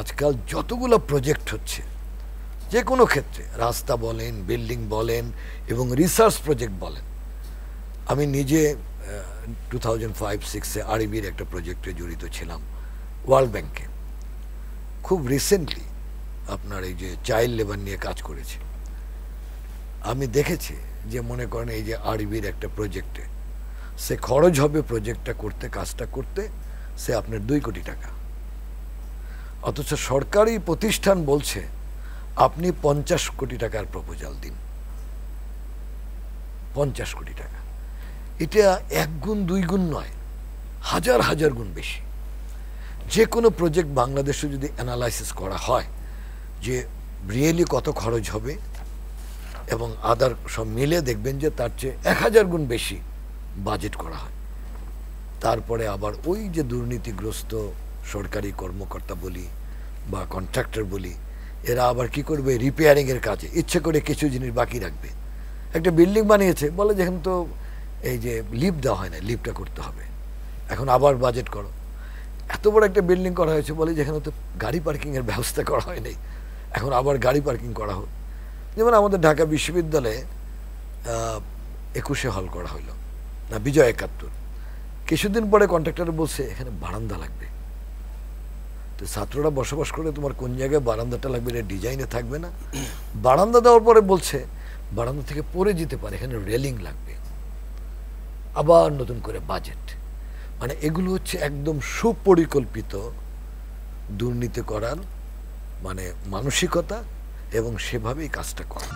আজকাল যতগুলো প্রজেক্ট হচ্ছে যে কোনো ক্ষেত্রে রাস্তা বলেন বিল্ডিং বলেন এবং রিসার্চ প্রজেক্ট বলেন আমি নিজে টু থাউজেন্ড ফাইভ সিক্সে আরবির একটা প্রজেক্টে জড়িত ছিলাম ওয়ার্ল্ড ব্যাংকে খুব রিসেন্টলি আপনার এই যে চাইল্ড লেবার নিয়ে কাজ করেছি আমি দেখেছি যে মনে করেন এই যে আরবির e একটা প্রজেক্টে সে খরচ হবে প্রজেক্টটা করতে কাজটা করতে সে আপনার দুই কোটি টাকা অথচ সরকারি প্রতিষ্ঠান বলছে আপনি পঞ্চাশ কোটি টাকার প্রপোজাল দিন পঞ্চাশ কোটি টাকা এটা এক গুণ দুই গুণ নয় হাজার হাজার গুণ বেশি যে কোনো প্রজেক্ট বাংলাদেশে যদি অ্যানালাইসিস করা হয় যে রিয়েলি কত খরচ হবে এবং আদার সব মিলে দেখবেন যে তার চেয়ে এক হাজার গুণ বেশি বাজেট করা হয় তারপরে আবার ওই যে দুর্নীতিগ্রস্ত সরকারি কর্মকর্তা বলি বা কন্ট্রাক্টর বলি এরা আবার কি করবে রিপেয়ারিংয়ের কাজে ইচ্ছে করে কিছু জিনিস বাকি রাখবে একটা বিল্ডিং বানিয়েছে বলে যেখানে তো এই যে লিপ দেওয়া হয় না লিপটা করতে হবে এখন আবার বাজেট করো এত বড় একটা বিল্ডিং করা হয়েছে বলে যেখানে তো গাড়ি পার্কিংয়ের ব্যবস্থা করা হয় নাই এখন আবার গাড়ি পার্কিং করা হোক যেমন আমাদের ঢাকা বিশ্ববিদ্যালয়ে একুশে হল করা হইল না বিজয় একাত্তর কিছুদিন পরে কন্ট্রাক্টর বলছে এখানে বারান্দা লাগবে তো ছাত্ররা বসবাস করে তোমার কোন জায়গায় বারান্দাটা লাগবে এটা ডিজাইনে থাকবে না বারান্দা দেওয়ার পরে বলছে বারান্দা থেকে পরে যেতে পারে এখানে রেলিং লাগবে আবার নতুন করে বাজেট মানে এগুলো হচ্ছে একদম সুপরিকল্পিত দুর্নীতি করার মানে মানসিকতা এবং সেভাবেই কাজটা করা